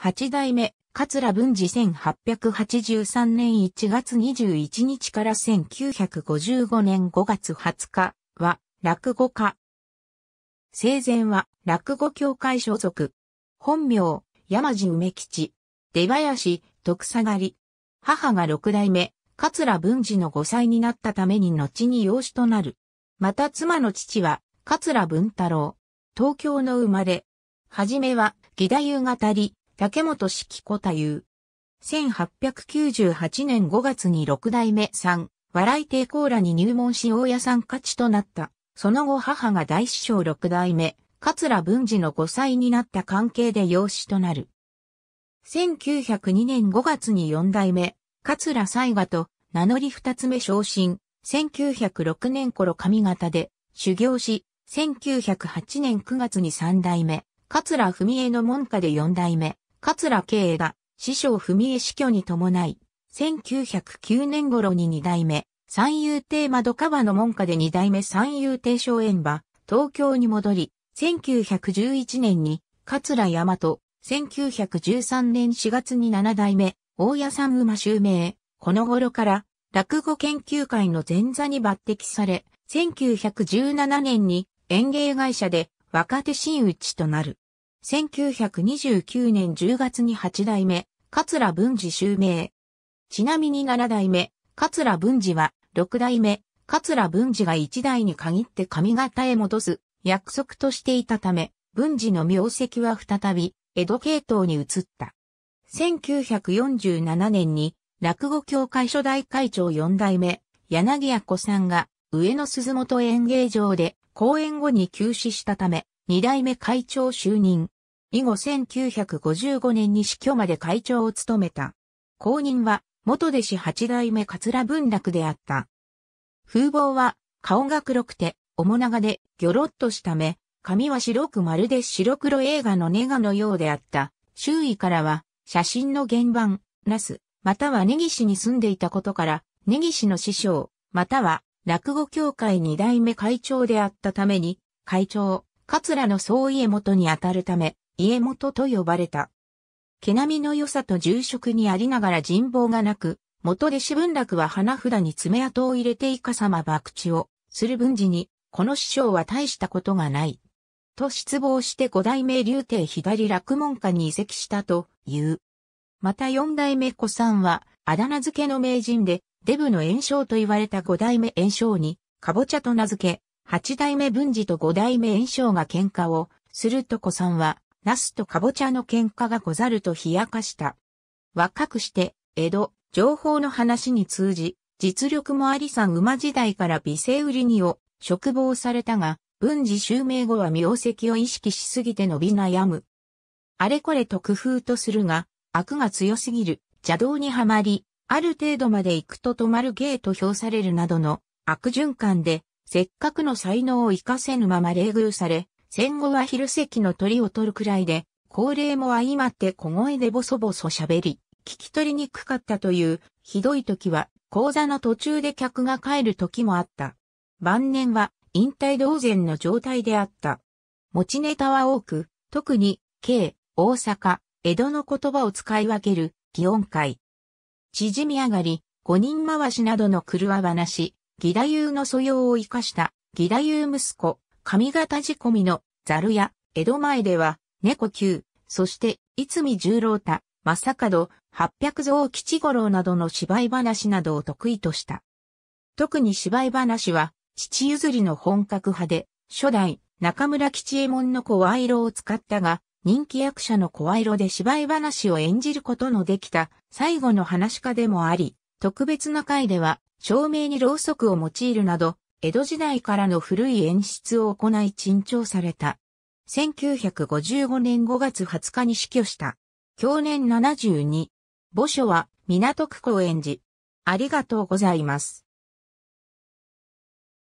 八代目、桂文治1883年1月21日から1955年5月20日は、落語家。生前は、落語協会所属。本名、山地梅吉。出林、徳下がり。母が六代目、桂文治の5歳になったために後に養子となる。また妻の父は、桂文太郎。東京の生まれ。はじめは、義太夫語り、竹本式子太夫。1898年5月に六代目三、笑い亭ー羅に入門し大屋さん勝ちとなった。その後母が大師匠六代目、桂文治の5歳になった関係で養子となる。1902年5月に四代目、桂西賀と名乗り二つ目昇進。1906年頃上方で修行し、1908年9月に三代目、桂文江の門下で四代目、桂慶が師匠文江死去に伴い、1909年頃に二代目、三遊亭窓川の門下で二代目三遊亭松園場、東京に戻り、1911年に桂山と、1913年4月に七代目、大屋さん馬襲名、この頃から落語研究会の前座に抜擢され、1917年に園芸会社で若手真打ちとなる。1929年10月に8代目、桂文治襲名。ちなみに7代目、桂文治は、6代目、桂文治が1代に限って髪型へ戻す約束としていたため、文治の名跡は再び、江戸系統に移った。1947年に、落語協会初代会長4代目、柳谷子さんが、上野鈴本演芸場で、公演後に休止したため、二代目会長就任。以後1955年に死去まで会長を務めた。後任は、元弟子八代目桂文楽であった。風貌は、顔が黒くて、面長で、ギョロッとした目、髪は白くまるで白黒映画のネガのようであった。周囲からは、写真の原版、ナス、または根岸に住んでいたことから、根岸の師匠、または、落語協会二代目会長であったために、会長、桂の総家元にあたるため、家元と呼ばれた。毛並みの良さと住職にありながら人望がなく、元弟子文楽は花札に爪痕を入れていかさま博打をする文字に、この師匠は大したことがない。と失望して五代目竜帝左落門下に移籍したという。また四代目さんは、あだ名付けの名人で、デブの炎症と言われた五代目炎症に、かぼちゃと名付け、八代目文治と五代目炎章が喧嘩をすると子さんは、ナスとカボチャの喧嘩がござると冷やかした。若くして、江戸、情報の話に通じ、実力もありさん馬時代から美声売りにを、嘱望されたが、文治襲名後は名跡を意識しすぎて伸び悩む。あれこれと工夫とするが、悪が強すぎる、邪道にはまり、ある程度まで行くと止まる芸と評されるなどの悪循環でせっかくの才能を活かせぬまま冷遇され、戦後は昼席の鳥を取るくらいで、高齢も相まって小声でボソボソ喋り、聞き取りにくかったという、ひどい時は、講座の途中で客が帰る時もあった。晩年は、引退同然の状態であった。持ちネタは多く、特に、京、大阪、江戸の言葉を使い分ける、擬音会。縮み上がり、五人回しなどの狂わ話、義太夫の素養を生かした義太夫息子、上方仕込みのザルや江戸前では猫級、そして逸見十郎太、正門、八百蔵吉五郎などの芝居話などを得意とした。特に芝居話は父譲りの本格派で、初代中村吉右衛門の声色を使ったが、人気役者の声色で芝居話を演じることのできた最後の話家でもあり、特別な回では、照明にろうそくを用いるなど、江戸時代からの古い演出を行い陳調された。1955年5月20日に死去した。去年72。墓所は港区公園寺。ありがとうございます。